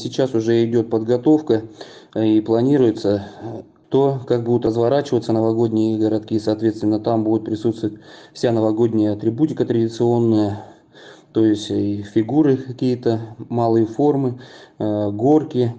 Сейчас уже идет подготовка э, и планируется э, то, как будут разворачиваться новогодние городки. Соответственно, там будет присутствовать вся новогодняя атрибутика традиционная, то есть и фигуры какие-то, малые формы, э, горки.